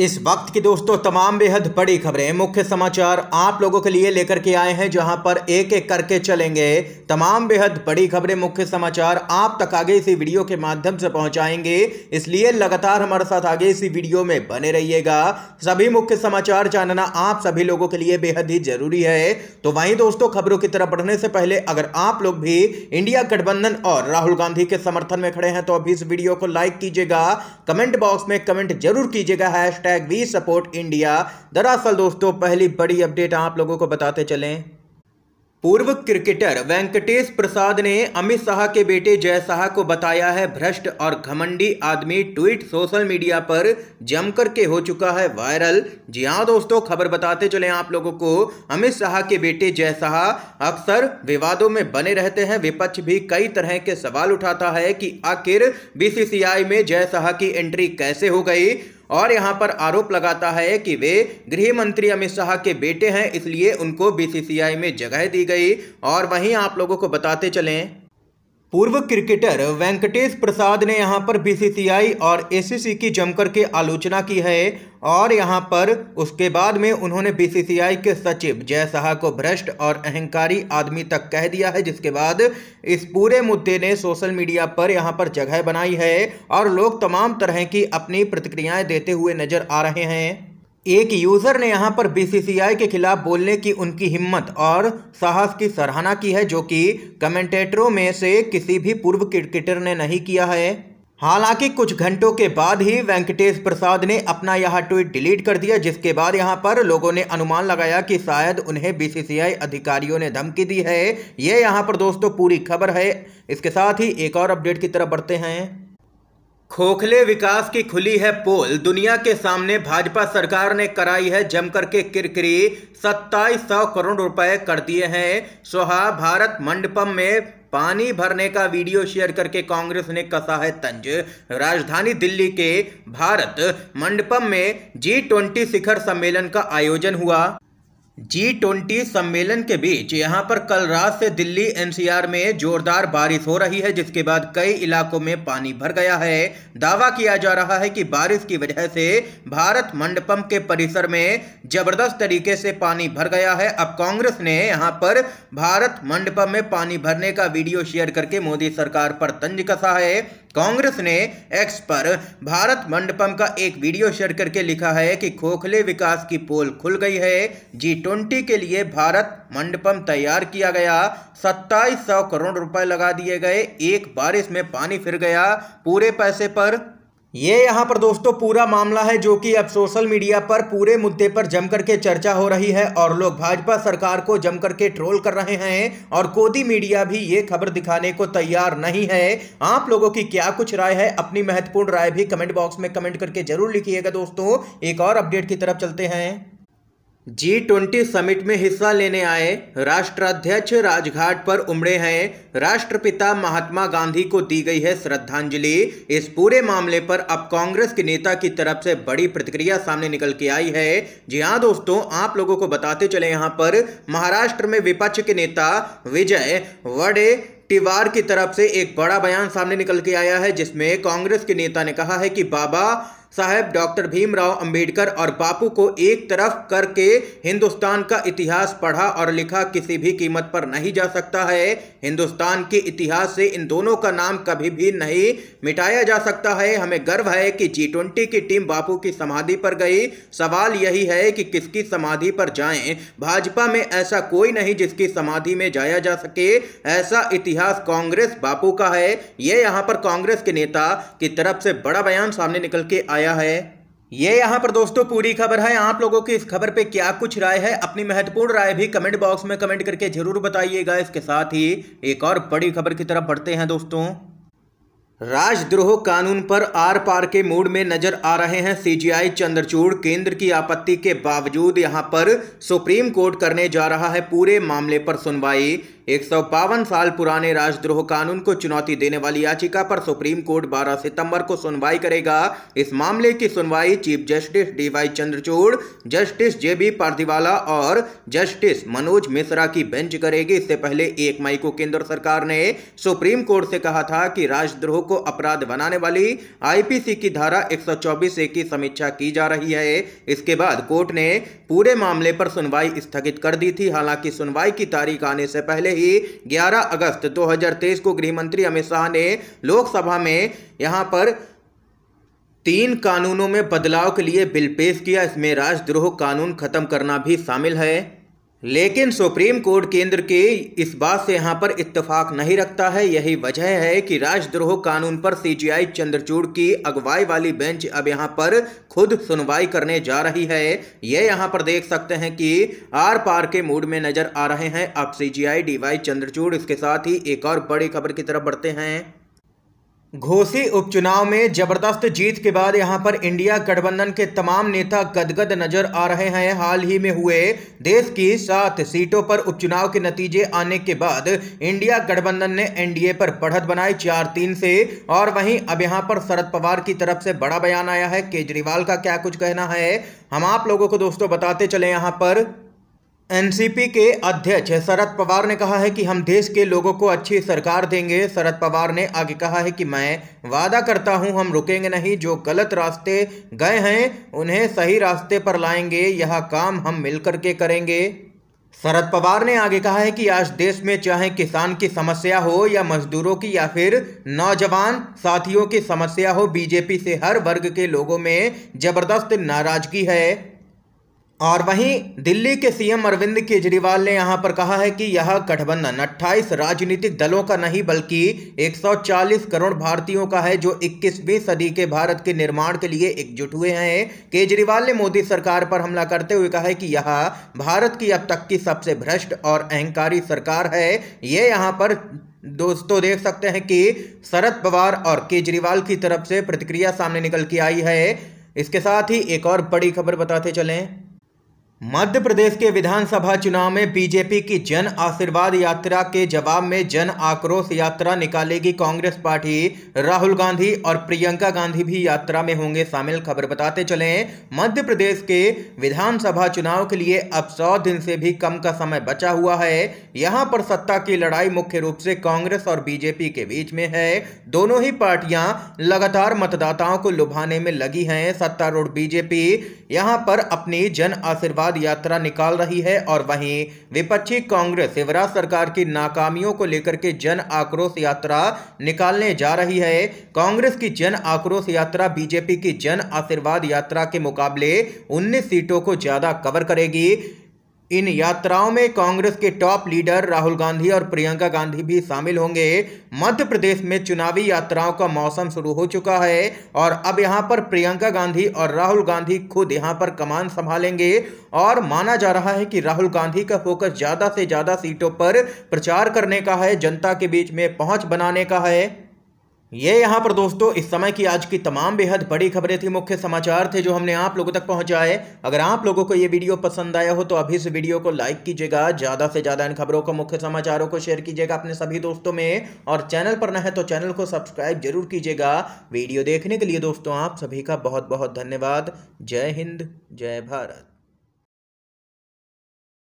इस वक्त की दोस्तों तमाम बेहद बड़ी खबरें मुख्य समाचार आप लोगों के लिए लेकर के आए हैं जहां पर एक एक करके चलेंगे तमाम बेहद बड़ी खबरें मुख्य समाचार आप तक आगे इसी वीडियो के माध्यम से पहुंचाएंगे इसलिए लगातार हमारे साथ आगे इसी वीडियो में बने रहिएगा सभी मुख्य समाचार जानना आप सभी लोगों के लिए बेहद ही जरूरी है तो वहीं दोस्तों खबरों की तरफ बढ़ने से पहले अगर आप लोग भी इंडिया गठबंधन और राहुल गांधी के समर्थन में खड़े हैं तो अभी इस वीडियो को लाइक कीजिएगा कमेंट बॉक्स में कमेंट जरूर कीजिएगा hash hashtag we support India दरअसल दोस्तों पहली बड़ी अपडेट आप लोगों को बताते चलें पूर्व क्रिकेटर वेंकटेश प्रसाद ने अमित शाह के बेटे जय शाह को बताया है भ्रष्ट और घमंडी आदमी ट्वीट सोशल मीडिया पर जमकर के हो चुका है वायरल जी हाँ दोस्तों खबर बताते चले आप लोगों को अमित शाह के बेटे जय शाह अक्सर विवादों में बने रहते हैं विपक्ष भी कई तरह के सवाल उठाता है कि आखिर बीसीसीआई में जय शाह की एंट्री कैसे हो गई और यहाँ पर आरोप लगाता है कि वे गृह मंत्री अमित शाह के बेटे हैं इसलिए उनको बीसीसीआई में जगह दी गई और वहीं आप लोगों को बताते चलें पूर्व क्रिकेटर वेंकटेश प्रसाद ने यहां पर बीसीसीआई और एसीसी की जमकर के आलोचना की है और यहाँ पर उसके बाद में उन्होंने बीसीसीआई के सचिव जय शाह को भ्रष्ट और अहंकारी आदमी तक कह दिया है जिसके बाद इस पूरे मुद्दे ने सोशल मीडिया पर यहाँ पर जगह बनाई है और लोग तमाम तरह की अपनी प्रतिक्रियाएं देते हुए नजर आ रहे हैं एक यूज़र ने यहाँ पर बीसीसीआई के खिलाफ बोलने की उनकी हिम्मत और साहस की सराहना की है जो कि कमेंटेटरों में से किसी भी पूर्व क्रिकेटर ने नहीं किया है हालांकि कुछ घंटों के बाद ही वेंकटेश प्रसाद ने अपना यह ट्वीट डिलीट कर दिया जिसके बाद यहां पर लोगों ने अनुमान लगाया कि शायद उन्हें बीसीसीआई अधिकारियों ने धमकी दी है ये यहां पर दोस्तों पूरी खबर है इसके साथ ही एक और अपडेट की तरफ बढ़ते हैं खोखले विकास की खुली है पोल दुनिया के सामने भाजपा सरकार ने कराई है जमकर के किरकिरी सत्ताईस सौ करोड़ रुपए कर दिए हैं सोहा भारत मंडपम में पानी भरने का वीडियो शेयर करके कांग्रेस ने कसा है तंज राजधानी दिल्ली के भारत मंडपम में जी ट्वेंटी शिखर सम्मेलन का आयोजन हुआ जी ट्वेंटी सम्मेलन के बीच यहां पर कल रात से दिल्ली एनसीआर में जोरदार बारिश हो रही है जिसके बाद कई इलाकों में पानी भर गया है दावा किया जा रहा है कि बारिश की वजह से भारत मंडपम के परिसर में जबरदस्त तरीके से पानी भर गया है अब कांग्रेस ने यहां पर भारत मंडपम में पानी भरने का वीडियो शेयर करके मोदी सरकार पर तंज कसा है कांग्रेस ने एक्स पर भारत मंडपम का एक वीडियो शेयर करके लिखा है कि खोखले विकास की पोल खुल गई है जी ट्वेंटी के लिए भारत मंडपम तैयार किया गया सत्ताईस सौ करोड़ रुपए लगा दिए गए एक बारिश में पानी फिर गया पूरे पैसे पर ये यहाँ पर दोस्तों पूरा मामला है जो कि अब सोशल मीडिया पर पूरे मुद्दे पर जमकर के चर्चा हो रही है और लोग भाजपा सरकार को जमकर के ट्रोल कर रहे हैं और कोदी मीडिया भी ये खबर दिखाने को तैयार नहीं है आप लोगों की क्या कुछ राय है अपनी महत्वपूर्ण राय भी कमेंट बॉक्स में कमेंट करके जरूर लिखिएगा दोस्तों एक और अपडेट की तरफ चलते हैं जी ट्वेंटी समिट में हिस्सा लेने आए राष्ट्राध्यक्ष राजघाट पर उमड़े हैं राष्ट्रपिता महात्मा गांधी को दी गई है श्रद्धांजलि इस पूरे मामले पर अब कांग्रेस के नेता की तरफ से बड़ी प्रतिक्रिया सामने निकल के आई है जी हाँ दोस्तों आप लोगों को बताते चले यहाँ पर महाराष्ट्र में विपक्ष के नेता विजय वडे टिवार की तरफ से एक बड़ा बयान सामने निकल के आया है जिसमें कांग्रेस के नेता ने कहा है कि बाबा साहब डॉक्टर भीमराव अंबेडकर और बापू को एक तरफ करके हिंदुस्तान का इतिहास पढ़ा और लिखा किसी भी कीमत पर नहीं जा सकता है हिंदुस्तान के इतिहास से इन दोनों का नाम कभी भी नहीं मिटाया जा सकता है हमें गर्व है कि जी ट्वेंटी की टीम बापू की समाधि पर गई सवाल यही है कि किसकी समाधि पर जाएं भाजपा में ऐसा कोई नहीं जिसकी समाधि में जाया जा सके ऐसा इतिहास कांग्रेस बापू का है ये यहाँ पर कांग्रेस के नेता की तरफ से बड़ा बयान सामने निकल के आया आया है ये यहाँ पर दोस्तों पूरी खबर है आप लोगों की इस खबर पे क्या कुछ राय है अपनी महत्वपूर्ण राय भी कमेंट बॉक्स में कमेंट करके जरूर बताइएगा इसके साथ ही एक और बड़ी खबर की तरफ बढ़ते हैं दोस्तों राजद्रोह कानून पर आर पार के मूड में नजर आ रहे हैं सीजीआई चंद्रचूड़ केंद्र की आपत्ति के बावजूद यहां पर सुप्रीम कोर्ट करने जा रहा है पूरे मामले पर सुनवाई एक साल पुराने राजद्रोह कानून को चुनौती देने वाली याचिका पर सुप्रीम कोर्ट 12 सितंबर को सुनवाई करेगा इस मामले की सुनवाई chief justice DY Chandrachud justice J B Pardiwala और जस्टिस मनोज मिश्रा की बेंच करेगी इससे पहले एक मई को केंद्र सरकार ने सुप्रीम कोर्ट से कहा था कि राजद्रोह को को अपराध बनाने वाली आईपीसी की धारा 124 ए की समीक्षा की जा रही है इसके बाद कोर्ट ने पूरे मामले पर सुनवाई स्थगित कर दी थी हालांकि सुनवाई की तारीख आने से पहले ही 11 अगस्त 2023 को गृहमंत्री अमित शाह ने लोकसभा में यहां पर तीन कानूनों में बदलाव के लिए बिल पेश किया इसमें राजद्रोह कानून खत्म करना भी शामिल है लेकिन सुप्रीम कोर्ट केंद्र के इस बात से यहां पर इत्तेफाक नहीं रखता है यही वजह है कि राजद्रोह कानून पर सीजीआई चंद्रचूड़ की अगुवाई वाली बेंच अब यहां पर खुद सुनवाई करने जा रही है यह यहां पर देख सकते हैं कि आर पार के मूड में नजर आ रहे हैं अब सीजीआई डीवाई चंद्रचूड़ इसके साथ ही एक और बड़ी खबर की तरफ बढ़ते हैं घोसी उपचुनाव में जबरदस्त जीत के बाद यहां पर इंडिया गठबंधन के तमाम नेता गदगद नजर आ रहे हैं हाल ही में हुए देश की सात सीटों पर उपचुनाव के नतीजे आने के बाद इंडिया गठबंधन ने एनडीए पर बढ़त बनाई चार तीन से और वहीं अब यहां पर शरद पवार की तरफ से बड़ा बयान आया है केजरीवाल का क्या कुछ कहना है हम आप लोगों को दोस्तों बताते चले यहाँ पर एनसीपी के अध्यक्ष शरद पवार ने कहा है कि हम देश के लोगों को अच्छी सरकार देंगे शरद पवार ने आगे कहा है कि मैं वादा करता हूं हम रुकेंगे नहीं जो गलत रास्ते गए हैं उन्हें सही रास्ते पर लाएंगे यह काम हम मिलकर के करेंगे शरद पवार ने आगे कहा है कि आज देश में चाहे किसान की समस्या हो या मजदूरों की या फिर नौजवान साथियों की समस्या हो बीजेपी से हर वर्ग के लोगों में जबरदस्त नाराजगी है और वहीं दिल्ली के सीएम अरविंद केजरीवाल ने यहां पर कहा है कि यह गठबंधन 28 राजनीतिक दलों का नहीं बल्कि 140 करोड़ भारतीयों का है जो 21वीं सदी के भारत के निर्माण के लिए एकजुट हुए हैं केजरीवाल ने मोदी सरकार पर हमला करते हुए कहा है कि यह भारत की अब तक की सबसे भ्रष्ट और अहंकारी सरकार है ये यहाँ पर दोस्तों देख सकते हैं कि शरद पवार और केजरीवाल की तरफ से प्रतिक्रिया सामने निकल के आई है इसके साथ ही एक और बड़ी खबर बताते चलें मध्य प्रदेश के विधानसभा चुनाव में बीजेपी की जन आशीर्वाद यात्रा के जवाब में जन आक्रोश यात्रा निकालेगी कांग्रेस पार्टी राहुल गांधी और प्रियंका गांधी भी यात्रा में होंगे शामिल खबर बताते चले मध्य प्रदेश के विधानसभा चुनाव के लिए अब सौ दिन से भी कम का समय बचा हुआ है यहां पर सत्ता की लड़ाई मुख्य रूप से कांग्रेस और बीजेपी के बीच में है दोनों ही पार्टियां लगातार मतदाताओं को लुभाने में लगी हैं सत्तारूढ़ बीजेपी यहाँ पर अपनी जन आशीर्वाद विषाद यात्रा निकाल रही है और वहीं विपक्षी कांग्रेस शिवराज सरकार की नाकामियों को लेकर के जन आक्रोश यात्रा निकालने जा रही है कांग्रेस की जन आक्रोश यात्रा बीजेपी की जन आशीर्वाद यात्रा के मुकाबले 19 सीटों को ज्यादा कवर करेगी इन यात्राओं में कांग्रेस के टॉप लीडर राहुल गांधी और प्रियंका गांधी भी शामिल होंगे मध्य प्रदेश में चुनावी यात्राओं का मौसम शुरू हो चुका है और अब यहां पर प्रियंका गांधी और राहुल गांधी खुद यहां पर कमान संभालेंगे और माना जा रहा है कि राहुल गांधी का फोकस ज़्यादा से ज़्यादा सीटों पर प्रचार करने का है जनता के बीच में पहुंच बनाने का है ये यहाँ पर दोस्तों इस समय की आज की तमाम बेहद बड़ी खबरें थी मुख्य समाचार थे जो हमने आप लोगों तक पहुँचाए अगर आप लोगों को ये वीडियो पसंद आया हो तो अभी इस वीडियो को लाइक कीजिएगा ज़्यादा से ज़्यादा इन खबरों को मुख्य समाचारों को शेयर कीजिएगा अपने सभी दोस्तों में और चैनल पर न है तो चैनल को सब्सक्राइब जरूर कीजिएगा वीडियो देखने के लिए दोस्तों आप सभी का बहुत बहुत धन्यवाद जय हिंद जय भारत